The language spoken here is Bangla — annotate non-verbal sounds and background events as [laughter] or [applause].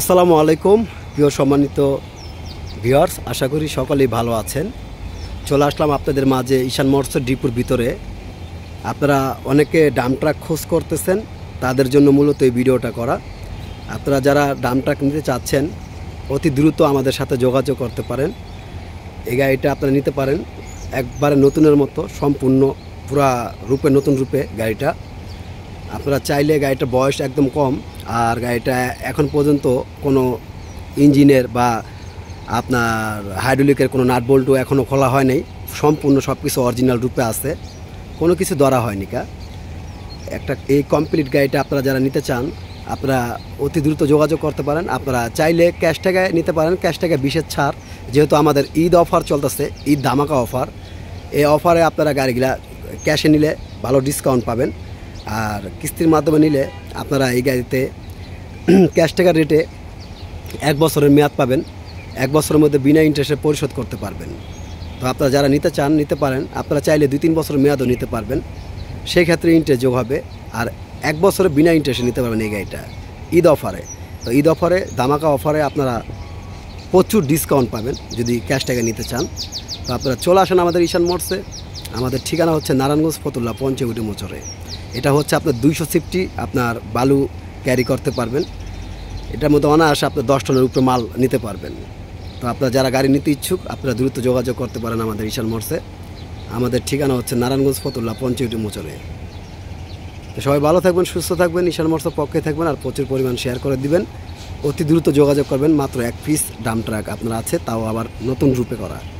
আসসালামু আলাইকুম প্রিয় সম্মানিত ভিওর্স আশা করি সকলেই ভালো আছেন চলে আসলাম আপনাদের মাঝে ঈশান মৎস্য ডিপুর ভিতরে আপনারা অনেকে ডাম ট্রাক খোঁজ করতেছেন তাদের জন্য মূলত এই ভিডিওটা করা আপনারা যারা ডাম ট্রাক নিতে চাচ্ছেন অতি দ্রুত আমাদের সাথে যোগাযোগ করতে পারেন এই গাড়িটা আপনারা নিতে পারেন একবারে নতুনের মতো সম্পূর্ণ পুরা রূপে নতুন রূপে গাড়িটা আপনারা চাইলে গাড়িটা বয়স একদম কম আর গাড়িটা এখন পর্যন্ত কোনো ইঞ্জিনের বা আপনার হাইড্রোলিকের কোনো নাট বল্টু এখনও খোলা হয় নাই সম্পূর্ণ সব কিছু অরিজিনাল রূপে আছে কোনো কিছু ধরা হয়নি কা একটা এই কমপ্লিট গাড়িটা আপনারা যারা নিতে চান আপনারা অতি দ্রুত যোগাযোগ করতে পারেন আপনারা চাইলে ক্যাশ টাকায় নিতে পারেন ক্যাশ টাকায় বিশেষ ছাড় যেহেতু আমাদের ঈদ অফার চলতেছে ঈদ ধামাকা অফার এই অফারে আপনারা গাড়িগুলা ক্যাশে নিলে ভালো ডিসকাউন্ট পাবেন আর কিস্তির মাধ্যমে নিলে আপনারা এই গাড়িতে [clears throat] ক্যাশ টাকার রেটে এক বছরের মেয়াদ পাবেন এক বছরের মধ্যে বিনা ইন্টারেস্টে পরিশোধ করতে পারবেন তো আপনারা যারা নিতে চান নিতে পারেন আপনারা চাইলে দুই তিন বছরের মেয়াদও নিতে পারবেন সেই ক্ষেত্রে ইন্টারেস্ট যোগ হবে আর এক বছরে বিনা ইন্টারেস্টে নিতে পারবেন এই গাড়িটা ঈদ অফারে তো ঈদ অফারে দামাকা অফারে আপনারা প্রচুর ডিসকাউন্ট পাবেন যদি ক্যাশ টাকা নিতে চান তো আপনারা চলে আসেন আমাদের ঈশান মোড়সে আমাদের ঠিকানা হচ্ছে নারায়ণগঞ্জ ফতুল্লা পঞ্চগুটি মোচরে এটা হচ্ছে আপনার দুইশো সিফটি আপনার বালু ক্যারি করতে পারবেন এটার মধ্যে অনায়াসে আপনি দশ টনের উপরে মাল নিতে পারবেন তো আপনার যারা গাড়ি নিতে ইচ্ছুক আপনারা দ্রুত যোগাযোগ করতে পারেন আমাদের ঈশান মোর্সে আমাদের ঠিকানা হচ্ছে নারায়ণগঞ্জ ফতুল্লা পঞ্চগুটি মোচরে তো সবাই ভালো থাকবেন সুস্থ থাকবেন ঈশান মোর্সার পক্ষে থাকবেন আর প্রচুর পরিমাণ শেয়ার করে দিবেন অতি দ্রুত যোগাযোগ করবেন মাত্র এক পিস ডাম ট্রাক আপনার আছে তাও আবার নতুন রূপে করা